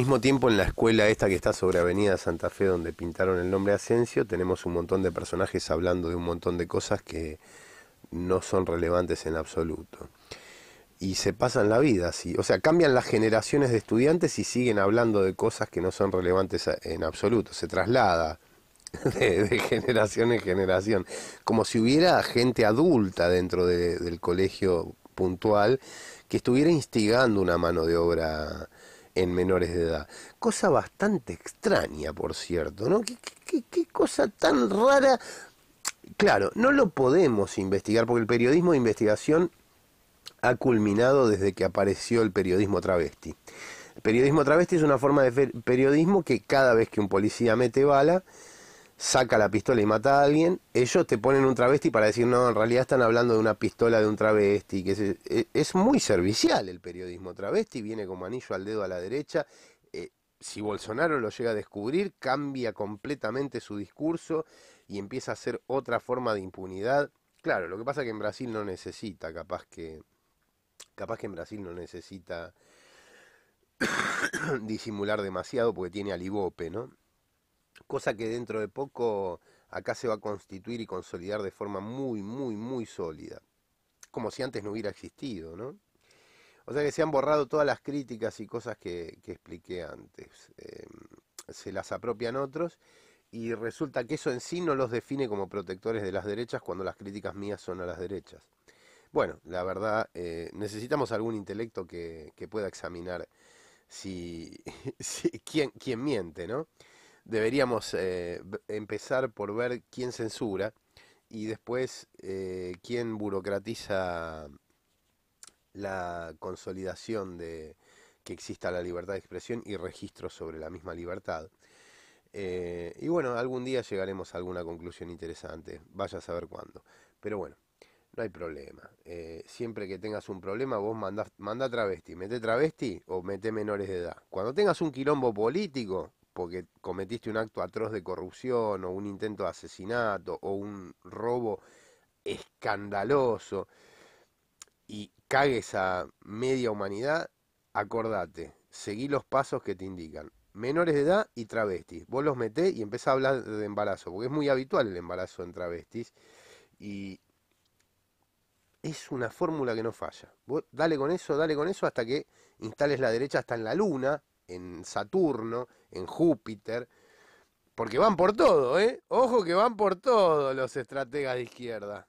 Mismo tiempo en la escuela esta que está sobre Avenida Santa Fe donde pintaron el nombre Asensio, tenemos un montón de personajes hablando de un montón de cosas que no son relevantes en absoluto. Y se pasan la vida así, o sea, cambian las generaciones de estudiantes y siguen hablando de cosas que no son relevantes en absoluto, se traslada de, generación en generación, como si hubiera gente adulta dentro del colegio puntual que estuviera instigando una mano de obra en menores de edad. Cosa bastante extraña, por cierto, ¿no? ¿Qué, cosa tan rara? Claro, no lo podemos investigar porque el periodismo de investigación ha culminado desde que apareció el periodismo travesti. El periodismo travesti es una forma de periodismo que cada vez que un policía mete bala, saca la pistola y mata a alguien, ellos te ponen un travesti para decir, no, en realidad están hablando de una pistola de un travesti. que Es, muy servicial el periodismo travesti, viene como anillo al dedo a la derecha. Eh, si Bolsonaro lo llega a descubrir, cambia completamente su discurso y empieza a hacer otra forma de impunidad. Claro, lo que pasa es que en Brasil no necesita, capaz que, capaz que en Brasil no necesita disimular demasiado porque tiene al ¿no? cosa que dentro de poco acá se va a constituir y consolidar de forma muy, muy, muy sólida, como si antes no hubiera existido, ¿no? O sea que se han borrado todas las críticas y cosas que, expliqué antes, em, se las apropian otros y resulta que eso en sí no los define como protectores de las derechas cuando las críticas mías son a las derechas. Bueno, la verdad, eh, necesitamos algún intelecto que, pueda examinar si, si quién miente, ¿no? deberíamos eh, empezar por ver quién censura y después eh, quién burocratiza la consolidación de que exista la libertad de expresión y registro sobre la misma libertad. Eh, y bueno, algún día llegaremos a alguna conclusión interesante, vaya a saber cuándo. Pero bueno, no hay problema. siempre que tengas un problema, vos mandás, manda travesti. Mete travesti o mete menores de edad. Cuando tengas un quilombo político, porque cometiste un acto atroz de corrupción o un intento de asesinato o un robo escandaloso y cagues a media humanidad, acordate, seguí los pasos que te indican. Menores de edad y travestis. Vos los metés y empezás a hablar de embarazo, porque es muy habitual el embarazo en travestis. Y es una fórmula que no falla. dale con eso, dale con eso hasta que instales la derecha hasta en la luna, en Saturno, en Júpiter, porque van por todo, ¿eh? Ojo que van por todo los estrategas de izquierda.